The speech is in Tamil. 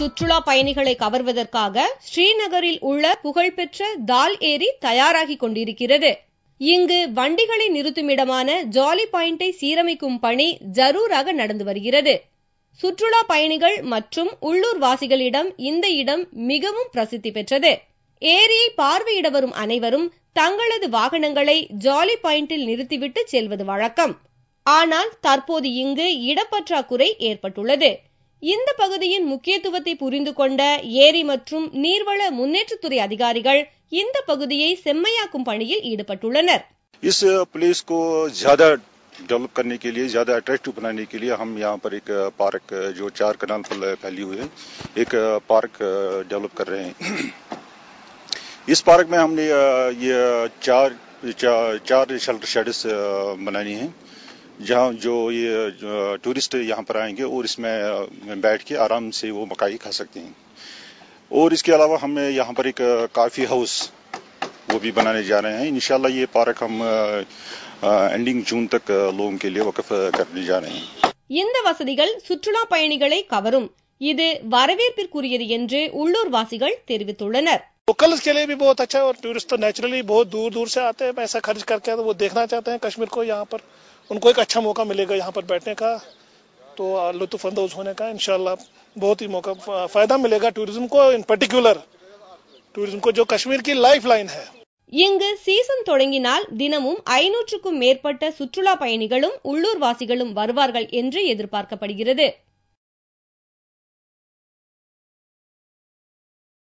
சுற்றுலா பயணிகளை கவர்வதற்காக ஸ்ரீநகரில் உள்ள புகழ்பெற்ற தால் ஏரி தயாராகி கொண்டிருக்கிறது இங்கு வண்டிகளை நிறுத்துமிடமான ஜாலி பாயிண்டை சீரமைக்கும் பணி ஜரூராக நடந்து வருகிறது சுற்றுலா பயணிகள் மற்றும் உள்ளூர் வாசிகளிடம் இந்த இடம் மிகவும் பிரசித்தி பெற்றது ஏரியை பார்வையிட வரும் அனைவரும் தங்களது வாகனங்களை ஜாலி பாயிண்டில் நிறுத்திவிட்டு செல்வது வழக்கம் ஆனால் தற்போது இங்கு இடப்பற்றாக்குறை ஏற்பட்டுள்ளது இந்த பகுதியின் முக்கியத்துவத்தை புரிந்து கொண்ட ஏரி மற்றும் நீர்வள முன்னேற்றத்துறை அதிகாரிகள் இந்த பகுதியை செம்மையாக்கும் பணியில் ஈடுபட்டுள்ளனர் इस प्लेस को करने के लिए ज़्यादा अट्रैक्टिव बनाने के लिए हम यहाँ पर एक पार्क जो चार कनाल पर फैली हुई है एक पार्क डेवलप कर रहे हैं इस पार्क में हमने ये चार चार, चार शेल्टर शेड्स बनानी है जहाँ जो ये टूरिस्ट यहाँ पर आएंगे और इसमें बैठ के आराम से वो मकाई खा सकते हैं और इसके अलावा हम यहाँ पर एक काफ़ी हाउस वो भी बनाने जा रहे हैं इनशाला ये पार्क हम एंडिंग जून तक लोगों के लिए वक्फ करने जा रहे हैं இந்த வசதிகள் சுற்றுலா பயணிகளை கவரும் இது लोकल्स के लिए भी बहुत अच्छा है और टूरिस्ट तो नेचुरली बहुत दूर दूर से आते हैं पैसा खर्च करके तो वो देखना चाहते हैं कश्मीर को यहाँ पर उनको एक अच्छा मौका मिलेगा यहाँ पर बैठने का तो लुत्फानंदोज होने का इनशाला बहुत ही मौका फायदा मिलेगा टूरिज्म को इन पर्टिकुलर टूरिज्म को जो कश्मीर की लाइफ இங்கு சீசன் தொடங்கினால் தினமும் ஐநூற்றுக்கும் மேற்பட்ட சுற்றுலா பயணிகளும் உள்ளூர்வாசிகளும் வருவார்கள் என்று எதிர்பார்க்கப்படுகிறது